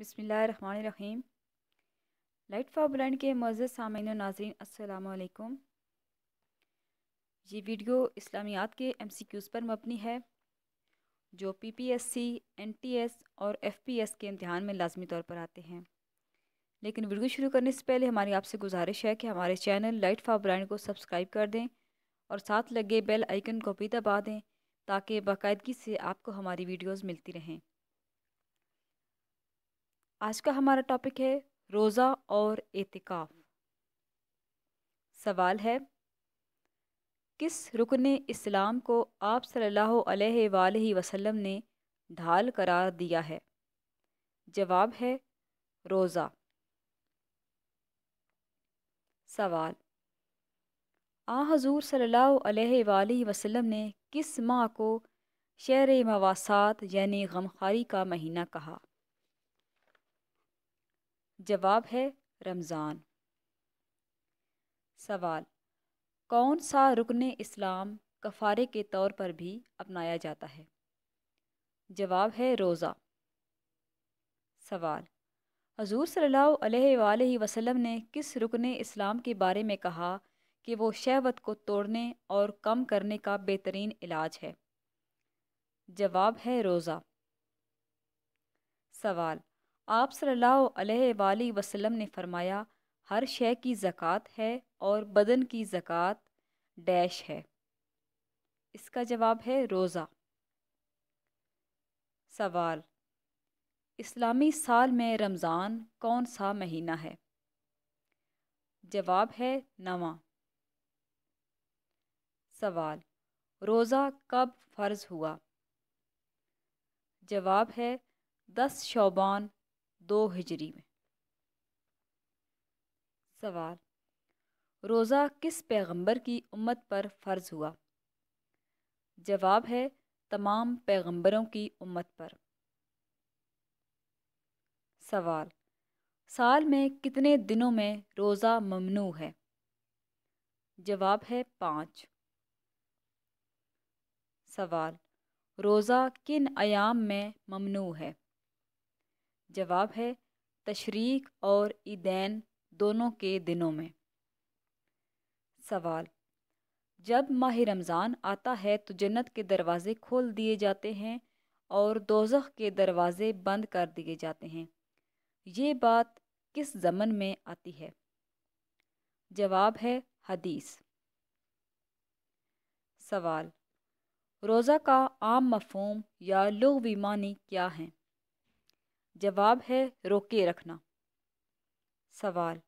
बसमीम light for blind के मज़ सामिन नाजरीन असलकुम ये वीडियो इस्लामियात के एम सी क्यूज़ पर मबनी है जो P P S C N T S और एफ पी एस के इम्तहान में लाजमी तौर पर आते हैं लेकिन वीडियो शुरू करने से पहले हमारी आपसे गुजारिश है कि हमारे चैनल लाइट फॉर ब्लाइंड को सब्सक्राइब कर दें और साथ लगे बेल आइकन को भी दबा दें ताकि बाकायदगी से आपको हमारी वीडियोज़ मिलती रहें आज का हमारा टॉपिक है रोज़ा और एतिकाफ सवाल है किस रुकन इस्लाम को आप सल्लल्लाहु अलैहि वसल्लम ने ढाल करार दिया है जवाब है रोज़ा सवाल आ हजूर सल्लल्लाहु अलैहि वसल्लम ने किस माह को शहर मवासात यानी गमखारी का महीना कहा जवाब है रमज़ान सवाल कौन सा रुकन इस्लाम कफ़ारे के तौर पर भी अपनाया जाता है जवाब है रोज़ा सवाल हजूर सल्ला वसलम ने किस रुकन इस्लाम के बारे में कहा कि वो शहवत को तोड़ने और कम करने का बेहतरीन इलाज है जवाब है रोज़ा सवाल आप सल्लल्लाहु वसलम ने फरमाया हर शय की ज़क़़त है और बदन की ज़क़़त डैश है इसका जवाब है रोज़ा सवाल इस्लामी साल में रमज़ान कौन सा महीना है जवाब है नवा सवाल रोज़ा कब फ़र्ज़ हुआ जवाब है दस शोबान दो हिजरी में सवाल रोज़ा किस पैगंबर की उम्मत पर फ़र्ज़ हुआ जवाब है तमाम पैगंबरों की उम्मत पर सवाल साल में कितने दिनों में रोज़ा ममनू है जवाब है पाँच सवाल रोज़ा किन आयाम में ममनू है जवाब है तशरीक और ईदैन दोनों के दिनों में सवाल जब माह रमज़ान आता है तो जन्नत के दरवाज़े खोल दिए जाते हैं और दोजख के दरवाज़े बंद कर दिए जाते हैं ये बात किस ज़मन में आती है जवाब है हदीस सवाल रोज़ा का आम मफहम या लुवी मानी क्या हैं जवाब है रोके रखना सवाल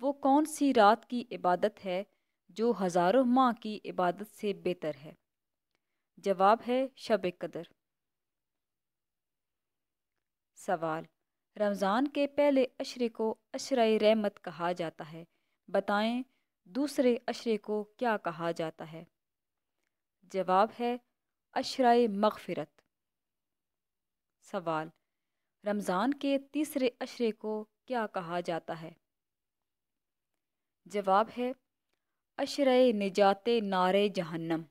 वो कौन सी रात की इबादत है जो हज़ारों माह की इबादत से बेहतर है जवाब है शब कदर सवाल रमज़ान के पहले अशरे को अशर रहमत कहा जाता है बताएं दूसरे अशरे को क्या कहा जाता है जवाब है अशर मगफिरत सवाल रमज़ान के तीसरे अशरे को क्या कहा जाता है जवाब है अशर निजात नारे जहन्नम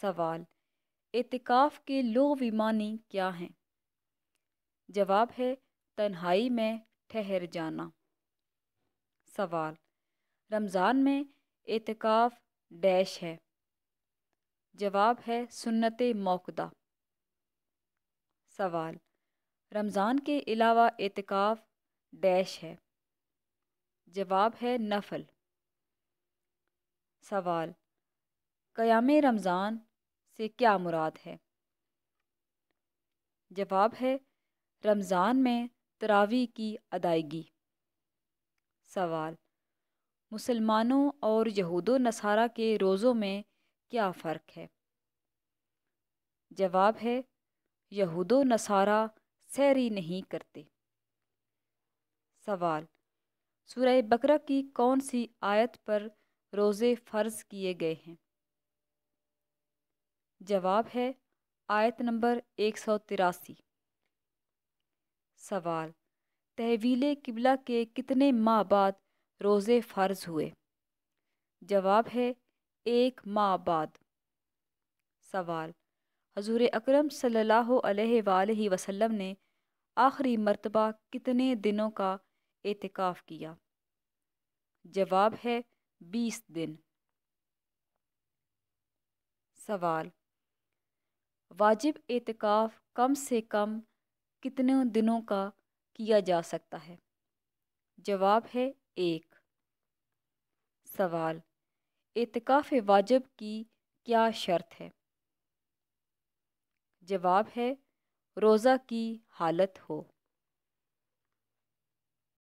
सवाल एतिकाफ़ के लो विमानी क्या हैं जवाब है तन्हाई में ठहर जाना सवाल रमज़ान में एतकाफ़ डैश है जवाब है सुन्नत मौकदा सवाल रमज़ान के अलावा एतकाफ़ डैश है जवाब है नफल सवाल क़याम रमज़ान से क्या मुराद है जवाब है रमज़ान में तरावी की अदायगी सवाल मुसलमानों और यहूद नसारा के रोज़ों में क्या फ़र्क है जवाब है यहूदो नसारा सैरी नहीं करते सवाल सूरह बकरा की कौन सी आयत पर रोज़े फ़र्ज़ किए गए हैं जवाब है आयत नंबर एक सौ तिरासी सवाल तहवील किबला के कितने माह बाद रोज़े फ़र्ज़ हुए जवाब है एक माह बाद सवाल हजूर अक्रम सल्लल्लाहु अलैहि वसल्लम ने आखिरी मरतबा कितने दिनों का एतकाफ़ किया जवाब है बीस दिन सवाल वाजिब एतकाफ़ कम से कम कितने दिनों का किया जा सकता है जवाब है एक सवाल एतकाफ़ वाजिब की क्या शर्त है जवाब है रोज़ा की हालत हो